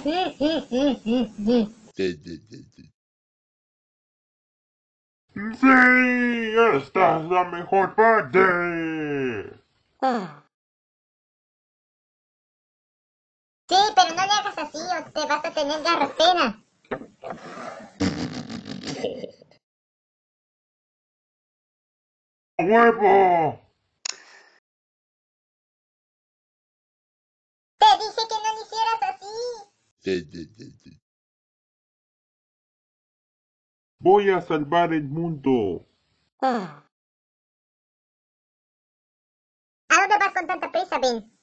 Sí, esta es la mejor parte. Sí, pero no le hagas así o te vas a tener garrotena. ¡Huevo! Voy a salvar el mundo. Ah. ¿A dónde vas con tanta prisa, Ben?